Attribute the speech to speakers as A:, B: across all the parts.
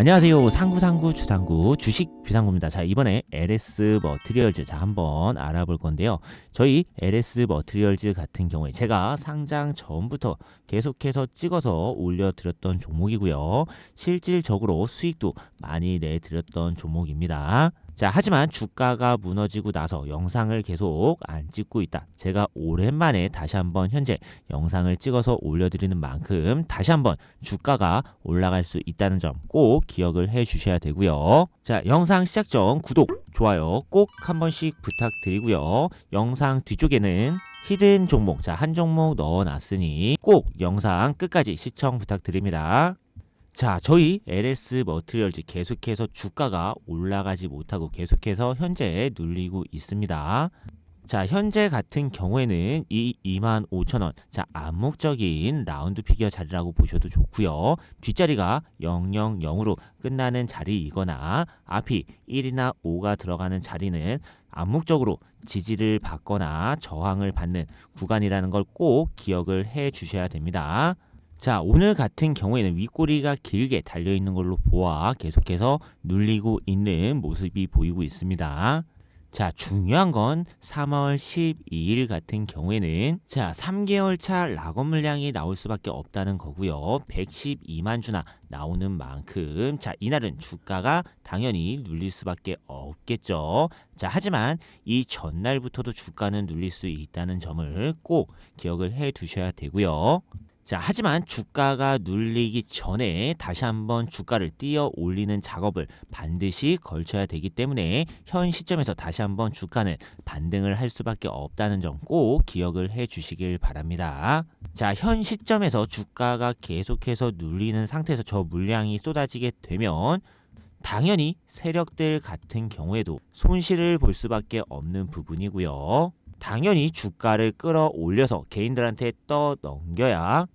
A: 안녕하세요. 상구상구 주상구 주식 비상구입니다자 이번에 LS 머트리얼즈 자 한번 알아볼 건데요. 저희 LS 머트리얼즈 같은 경우에 제가 상장 전부터 계속해서 찍어서 올려드렸던 종목이고요. 실질적으로 수익도 많이 내드렸던 종목입니다. 자, 하지만 주가가 무너지고 나서 영상을 계속 안 찍고 있다. 제가 오랜만에 다시 한번 현재 영상을 찍어서 올려드리는 만큼 다시 한번 주가가 올라갈 수 있다는 점 꼭 기억을 해 주셔야 되고요. 자, 영상 시작 전 구독, 좋아요 꼭 한 번씩 부탁드리고요. 영상 뒤쪽에는 히든 종목, 자, 한 종목 넣어 놨으니 꼭 영상 끝까지 시청 부탁드립니다. 자, 저희 LS 머트리얼즈 계속해서 주가가 올라가지 못하고 계속해서 현재 눌리고 있습니다. 자, 현재 같은 경우에는 이 25,000원. 자, 암묵적인 라운드 피겨 자리라고 보셔도 좋고요. 뒷자리가 000으로 끝나는 자리이거나 앞이 1이나 5가 들어가는 자리는 암묵적으로 지지를 받거나 저항을 받는 구간이라는 걸 꼭 기억을 해 주셔야 됩니다. 자, 오늘 같은 경우에는 윗꼬리가 길게 달려 있는 걸로 보아 계속해서 눌리고 있는 모습이 보이고 있습니다. 자, 중요한 건 3월 12일 같은 경우에는 자, 3개월 차 락업 물량이 나올 수밖에 없다는 거고요. 112만 주나 나오는 만큼 자, 이날은 주가가 당연히 눌릴 수밖에 없겠죠. 자, 하지만 이 전날부터도 주가는 눌릴 수 있다는 점을 꼭 기억을 해 두셔야 되고요. 자, 하지만 주가가 눌리기 전에 다시 한번 주가를 띄어 올리는 작업을 반드시 걸쳐야 되기 때문에 현 시점에서 다시 한번 주가는 반등을 할 수밖에 없다는 점 꼭 기억을 해 주시길 바랍니다. 자, 현 시점에서 주가가 계속해서 눌리는 상태에서 저 물량이 쏟아지게 되면 당연히 세력들 같은 경우에도 손실을 볼 수밖에 없는 부분이고요. 당연히 주가를 끌어올려서 개인들한테 떠넘겨야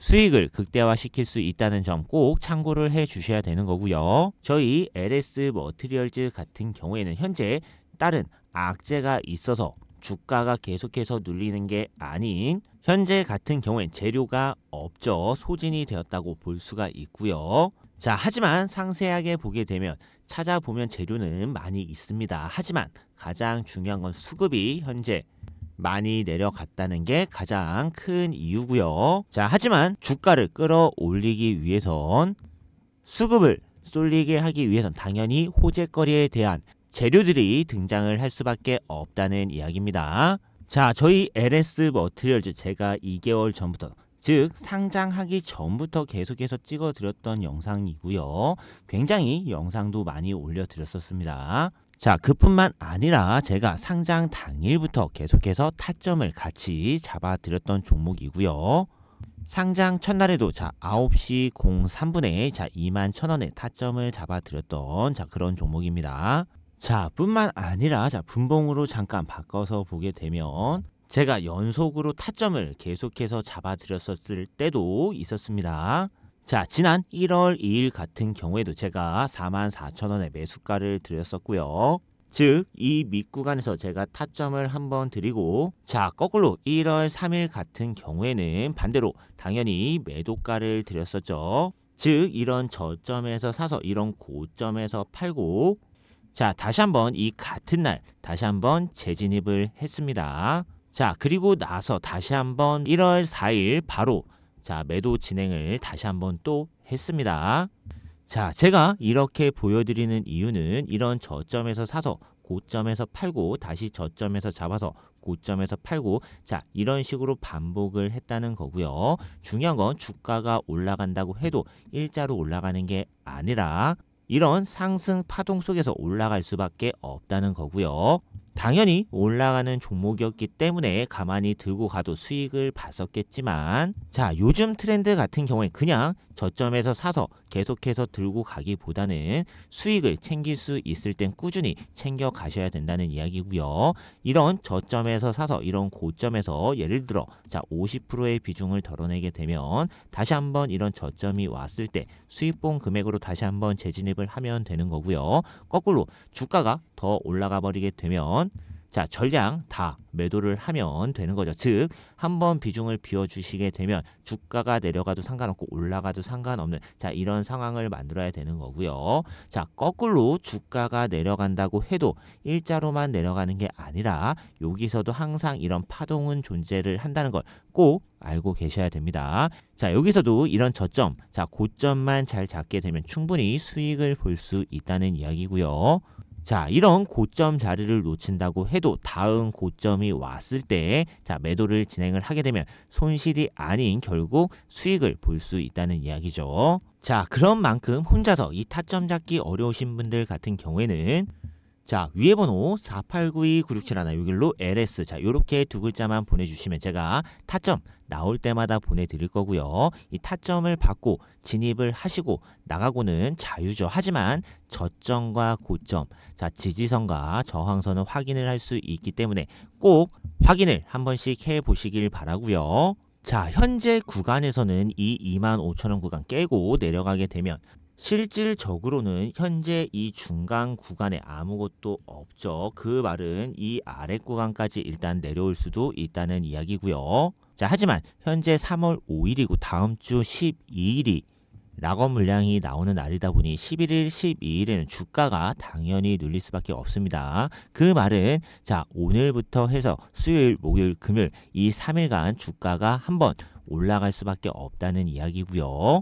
A: 수익을 극대화시킬 수 있다는 점 꼭 참고를 해 주셔야 되는 거고요. 저희 LS 머트리얼즈 같은 경우에는 현재 다른 악재가 있어서 주가가 계속해서 눌리는 게 아닌 현재 같은 경우엔 재료가 없죠. 소진이 되었다고 볼 수가 있고요. 자, 하지만 상세하게 보게 되면 찾아보면 재료는 많이 있습니다. 하지만 가장 중요한 건 수급이 현재 많이 내려갔다는 게 가장 큰 이유고요. 자, 하지만 주가를 끌어올리기 위해선 수급을 쏠리게 하기 위해선 당연히 호재거리에 대한 재료들이 등장을 할 수밖에 없다는 이야기입니다. 자, 저희 LS 머트리얼즈 제가 2개월 전부터 즉 상장하기 전부터 계속해서 찍어드렸던 영상이고요. 굉장히 영상도 많이 올려드렸었습니다. 자 그뿐만 아니라 제가 상장 당일부터 계속해서 타점을 같이 잡아드렸던 종목이고요. 상장 첫날에도 자 9시 03분에 자 2만 0원에 타점을 잡아드렸던 자 그런 종목입니다. 자 뿐만 아니라 자 분봉으로 잠깐 바꿔서 보게 되면 제가 연속으로 타점을 계속해서 잡아드렸었을 때도 있었습니다. 자, 지난 1월 2일 같은 경우에도 제가 44,000원의 매수가를 드렸었고요. 즉, 이 밑구간에서 제가 타점을 한번 드리고, 자, 거꾸로 1월 3일 같은 경우에는 반대로 당연히 매도가를 드렸었죠. 즉, 이런 저점에서 사서 이런 고점에서 팔고, 자, 다시 한번 이 같은 날 다시 한번 재진입을 했습니다. 자, 그리고 나서 다시 한번 1월 4일 바로 자, 매도 진행을 다시 한번 또 했습니다. 자, 제가 이렇게 보여드리는 이유는 이런 저점에서 사서 고점에서 팔고 다시 저점에서 잡아서 고점에서 팔고 자 이런 식으로 반복을 했다는 거고요. 중요한 건 주가가 올라간다고 해도 일자로 올라가는 게 아니라 이런 상승 파동 속에서 올라갈 수밖에 없다는 거고요. 당연히 올라가는 종목이었기 때문에 가만히 들고 가도 수익을 봤었겠지만 자 요즘 트렌드 같은 경우에 그냥 저점에서 사서 계속해서 들고 가기보다는 수익을 챙길 수 있을 땐 꾸준히 챙겨 가셔야 된다는 이야기고요. 이런 저점에서 사서 이런 고점에서 예를 들어 자 50%의 비중을 덜어내게 되면 다시 한번 이런 저점이 왔을 때 수익본 금액으로 다시 한번 재진입을 하면 되는 거고요. 거꾸로 주가가 더 올라가 버리게 되면 자, 전량 다 매도를 하면 되는 거죠. 즉, 한번 비중을 비워주시게 되면 주가가 내려가도 상관없고 올라가도 상관없는 자, 이런 상황을 만들어야 되는 거고요. 자, 거꾸로 주가가 내려간다고 해도 일자로만 내려가는 게 아니라 여기서도 항상 이런 파동은 존재를 한다는 걸 꼭 알고 계셔야 됩니다. 자, 여기서도 이런 저점, 자, 고점만 잘 잡게 되면 충분히 수익을 볼 수 있다는 이야기고요. 자, 이런 고점 자리를 놓친다고 해도 다음 고점이 왔을 때 자, 매도를 진행을 하게 되면 손실이 아닌 결국 수익을 볼 수 있다는 이야기죠. 자, 그런 만큼 혼자서 이 타점 잡기 어려우신 분들 같은 경우에는 자 위에 번호 4892967하나 요길로 LS 자 요렇게 두 글자만 보내주시면 제가 타점 나올 때마다 보내드릴 거고요. 이 타점을 받고 진입을 하시고 나가고는 자유죠. 하지만 저점과 고점, 자 지지선과 저항선을 확인을 할 수 있기 때문에 꼭 확인을 한 번씩 해보시길 바라고요. 자 현재 구간에서는 이 25,000원 구간 깨고 내려가게 되면 실질적으로는 현재 이 중간 구간에 아무것도 없죠. 그 말은 이 아래 구간까지 일단 내려올 수도 있다는 이야기고요. 자, 하지만 현재 3월 5일이고 다음 주 12일이 낙원 물량이 나오는 날이다 보니 11일, 12일에는 주가가 당연히 눌릴 수밖에 없습니다. 그 말은 자 오늘부터 해서 수요일, 목요일, 금요일 이 3일간 주가가 한번 올라갈 수밖에 없다는 이야기고요.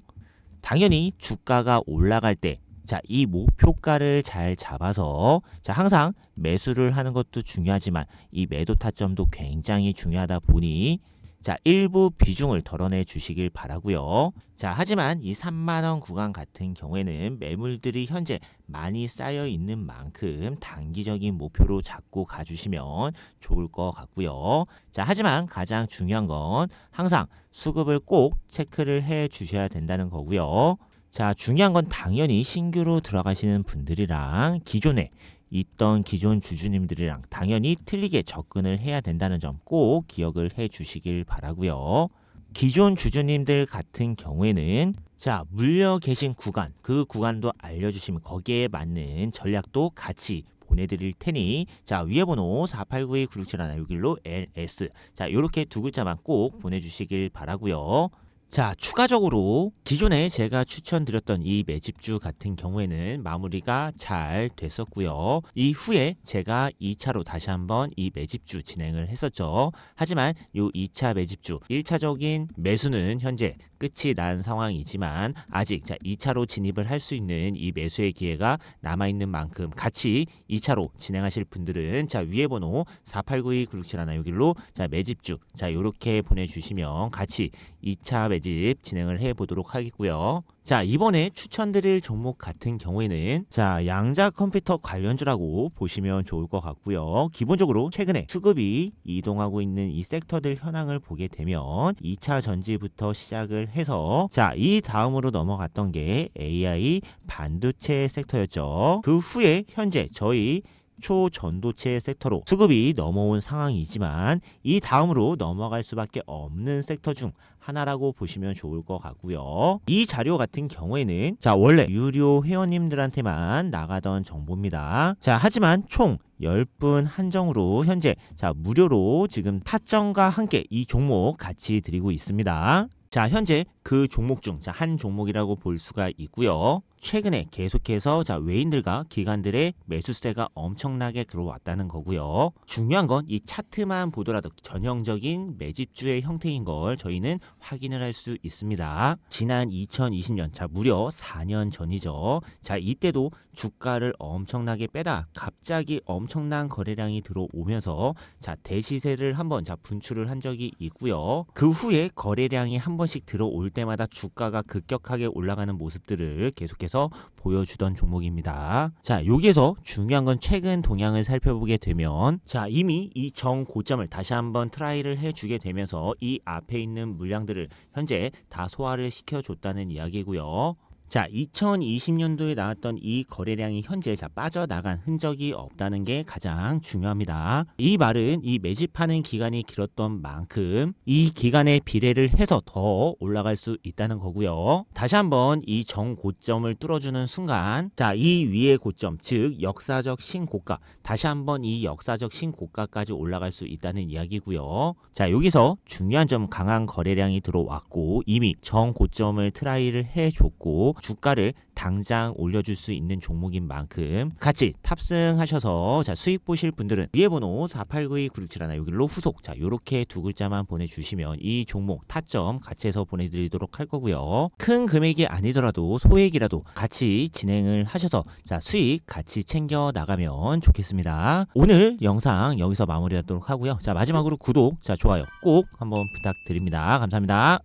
A: 당연히 주가가 올라갈 때 자, 이 목표가를 잘 잡아서 자, 항상 매수를 하는 것도 중요하지만 이 매도 타점도 굉장히 중요하다 보니 자, 일부 비중을 덜어내 주시길 바라고요. 자, 하지만 이 3만 원 구간 같은 경우에는 매물들이 현재 많이 쌓여 있는 만큼 단기적인 목표로 잡고 가 주시면 좋을 것 같고요. 자, 하지만 가장 중요한 건 항상 수급을 꼭 체크를 해 주셔야 된다는 거고요. 자, 중요한 건 당연히 신규로 들어가시는 분들이랑 기존에 있던 기존 주주님들이랑 당연히 틀리게 접근을 해야 된다는 점 꼭 기억을 해 주시길 바라고요. 기존 주주님들 같은 경우에는 자 물려 계신 구간 그 구간도 알려주시면 거기에 맞는 전략도 같이 보내드릴 테니 자 위에 번호 489-967-161로 LS 자요렇게두 글자만 꼭 보내주시길 바라고요. 자, 추가적으로 기존에 제가 추천드렸던 이 매집주 같은 경우에는 마무리가 잘 됐었고요. 이후에 제가 2차로 다시 한번 이 매집주 진행을 했었죠. 하지만 이 2차 매집주 1차적인 매수는 현재 끝이 난 상황이지만 아직 자 2차로 진입을 할 수 있는 이 매수의 기회가 남아 있는 만큼 같이 2차로 진행하실 분들은 자 위에 번호 4892 967 하나 요길로 자 매집주 자 요렇게 보내 주시면 같이 2차 매집주 매집 진행을 해보도록 하겠고요. 자 이번에 추천드릴 종목 같은 경우에는 자 양자 컴퓨터 관련주라고 보시면 좋을 것 같고요. 기본적으로 최근에 수급이 이동하고 있는 이 섹터들 현황을 보게 되면 2차 전지부터 시작을 해서 자 이 다음으로 넘어갔던 게 AI 반도체 섹터였죠. 그 후에 현재 저희 초전도체 섹터로 수급이 넘어온 상황이지만 이 다음으로 넘어갈 수밖에 없는 섹터 중 하나라고 보시면 좋을 것 같고요. 이 자료 같은 경우에는 자 원래 유료 회원님들한테만 나가던 정보입니다. 자 하지만 총 10분 한정으로 현재 자 무료로 지금 타점과 함께 이 종목 같이 드리고 있습니다. 자 현재 그 종목 중 한 종목이라고 볼 수가 있고요. 최근에 계속해서 자 외인들과 기관들의 매수세가 엄청나게 들어왔다는 거고요. 중요한 건 이 차트만 보더라도 전형적인 매집주의 형태인 걸 저희는 확인을 할 수 있습니다. 지난 2020년 자 무려 4년 전이죠. 자 이때도 주가를 엄청나게 빼다 갑자기 엄청난 거래량이 들어오면서 자 대시세를 한번 자 분출을 한 적이 있고요. 그 후에 거래량이 한 번씩 들어올 때마다 주가가 급격하게 올라가는 모습들을 계속해서 계속해서 보여주던 종목입니다. 자, 여기에서 중요한 건 최근 동향을 살펴보게 되면 자, 이미 이 정 고점을 다시 한번 트라이를 해주게 되면서 이 앞에 있는 물량들을 현재 다 소화를 시켜줬다는 이야기고요. 자, 2020년도에 나왔던 이 거래량이 현재 자 빠져나간 흔적이 없다는 게 가장 중요합니다. 이 말은 이 매집하는 기간이 길었던 만큼 이 기간에 비례를 해서 더 올라갈 수 있다는 거고요. 다시 한번 이 정고점을 뚫어주는 순간 자, 이 위의 고점 즉 역사적 신고가 다시 한번 이 역사적 신고가까지 올라갈 수 있다는 이야기고요. 자, 여기서 중요한 점 강한 거래량이 들어왔고 이미 정고점을 트라이를 해줬고 주가를 당장 올려줄 수 있는 종목인 만큼 같이 탑승하셔서 자 수익 보실 분들은 위에 번호 4892967하나 여기로 후속 자 요렇게 두 글자만 보내주시면 이 종목 타점 같이 해서 보내드리도록 할 거고요 큰 금액이 아니더라도 소액이라도 같이 진행을 하셔서 자 수익 같이 챙겨 나가면 좋겠습니다 오늘 영상 여기서 마무리하도록 하고요 자 마지막으로 구독 자 좋아요 꼭 한번 부탁드립니다 감사합니다